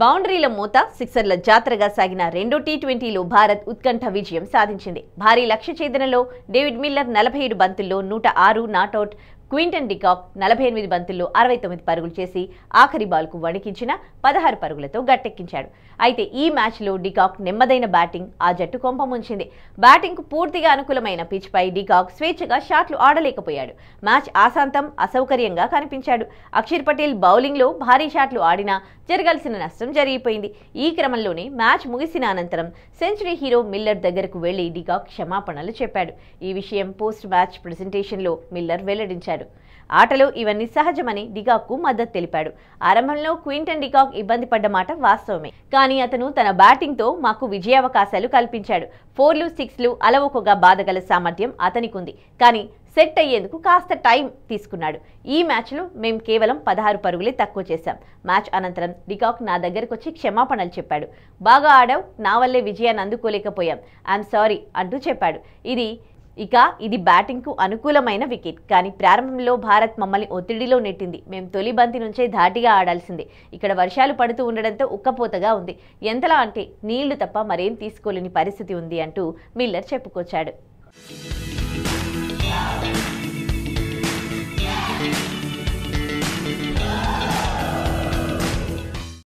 బౌండరీల మూత సిక్సర్ల జాతరగా సాగిన రెండో టీ ట్వంటీలో భారత్ ఉత్కంఠ విజయం సాధించింది భారీ లక్ష్య ఛేదనలో డేవిడ్ మిల్లర్ నలభై ఏడు బంతుల్లో నూట ఆరు నాటౌట్ క్వింటన్ డికాక్ నలభై ఎనిమిది బంతుల్లో అరవై తొమ్మిది పరుగులు చేసి ఆఖరి బాల్కు వణికించిన పదహారు పరుగులతో గట్టెక్కించాడు అయితే ఈ మ్యాచ్లో డికాక్ నెమ్మదైన బ్యాటింగ్ ఆ జట్టు కొంపముంచింది బ్యాటింగ్కు పూర్తిగా అనుకూలమైన పిచ్పై డికాక్ స్వేచ్ఛగా షాట్లు ఆడలేకపోయాడు మ్యాచ్ ఆశాంతం అసౌకర్యంగా కనిపించాడు అక్షర్ పటేల్ బౌలింగ్లో భారీ షాట్లు ఆడినా జరగాల్సిన నష్టం జరిగిపోయింది ఈ క్రమంలోనే మ్యాచ్ ముగిసిన అనంతరం సెంచరీ హీరో మిల్లర్ దగ్గరకు వెళ్లి డికాక్ క్షమాపణలు చెప్పాడు ఈ విషయం పోస్ట్ మ్యాచ్ ప్రెజెంటేషన్లో మిల్లర్ వెల్లడించారు చేశాడు ఆటలు ఇవన్నీ సహజమని కు మద్దతు తెలిపాడు ఆరంభంలో క్వింటన్ డిగాక్ ఇబ్బంది పడ్డ మాట వాస్తవమే కానీ అతను తన బ్యాటింగ్తో మాకు విజయావకాశాలు కల్పించాడు ఫోర్లు సిక్స్లు అలవకగా బాధగల సామర్థ్యం ఉంది కానీ సెట్ అయ్యేందుకు కాస్త టైం తీసుకున్నాడు ఈ మ్యాచ్లో మేము కేవలం పదహారు పరుగులే తక్కువ చేశాం మ్యాచ్ అనంతరం డికాక్ నా దగ్గరకు వచ్చి క్షమాపణలు చెప్పాడు బాగా ఆడావు నా వల్లే విజయాన్ని అందుకోలేకపోయాం ఐఎమ్ సారీ అంటూ చెప్పాడు ఇది ఇక ఇది బ్యాటింగ్కు అనుకూలమైన వికెట్ కానీ ప్రారంభంలో భారత్ మమ్మల్ని ఒత్తిడిలో నెట్టింది మేము తొలి బంతి నుంచే ధాటిగా ఆడాల్సిందే ఇక్కడ వర్షాలు పడుతూ ఉండడంతో ఉక్కపోతగా ఉంది ఎంతలా అంటే నీళ్లు తప్ప మరేం తీసుకోలేని పరిస్థితి ఉంది అంటూ మిల్లర్ చెప్పుకొచ్చాడు